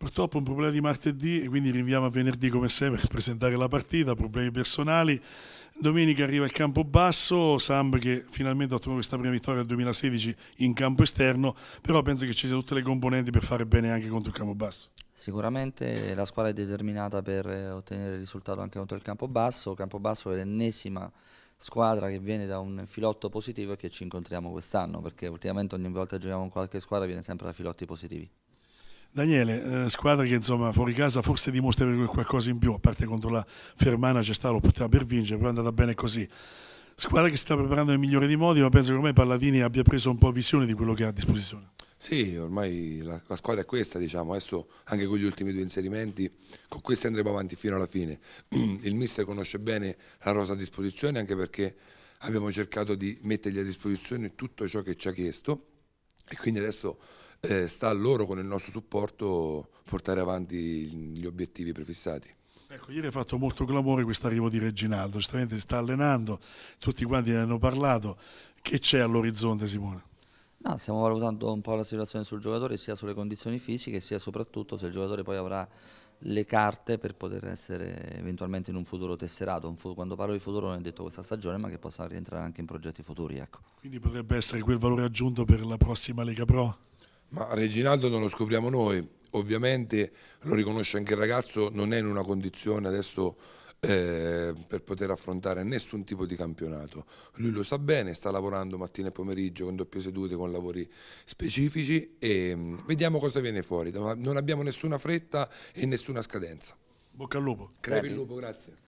Purtroppo un problema di martedì e quindi rinviamo a venerdì come sempre per presentare la partita, problemi personali. Domenica arriva il campo basso, Samb che finalmente ha ottenuto questa prima vittoria del 2016 in campo esterno, però penso che ci siano tutte le componenti per fare bene anche contro il campo basso. Sicuramente la squadra è determinata per eh, ottenere il risultato anche contro il campo basso, Il campo basso è l'ennesima squadra che viene da un filotto positivo e che ci incontriamo quest'anno, perché ultimamente ogni volta che giochiamo con qualche squadra viene sempre da filotti positivi. Daniele, eh, squadra che insomma fuori casa forse dimostra qualcosa in più, a parte contro la Fermana c'è stato, lo poteva per vincere, però è andata bene così. Squadra che si sta preparando nel migliore dei modi, ma penso che ormai Palladini abbia preso un po' visione di quello che ha a disposizione. Sì, ormai la, la, squadra è questa, diciamo, adesso anche con gli ultimi due inserimenti, con questi andremo avanti fino alla fine. Il mister conosce bene la rosa a disposizione anche perché abbiamo cercato di mettergli a disposizione tutto ciò che ci ha chiesto e quindi adesso eh, sta a loro con il nostro supporto portare avanti gli obiettivi prefissati. Ecco, ieri ha fatto molto clamore questo arrivo di Reginaldo, giustamente si sta allenando, tutti quanti ne hanno parlato. Che c'è all'orizzonte Simone? No, stiamo valutando un po' la situazione sul giocatore sia sulle condizioni fisiche sia soprattutto se il giocatore poi avrà le carte per poter essere eventualmente in un futuro tesserato, quando parlo di futuro non è detto questa stagione ma che possa rientrare anche in progetti futuri. Ecco. Quindi potrebbe essere quel valore aggiunto per la prossima Lega Pro? Ma Reginaldo non lo scopriamo noi, ovviamente lo riconosce anche il ragazzo, non è in una condizione adesso eh, per poter affrontare nessun tipo di campionato. Lui lo sa bene, sta lavorando mattina e pomeriggio con doppie sedute, con lavori specifici e mh, mm, vediamo cosa viene fuori. Non abbiamo nessuna fretta e nessuna scadenza. Bocca al lupo. Crepi il lupo, grazie.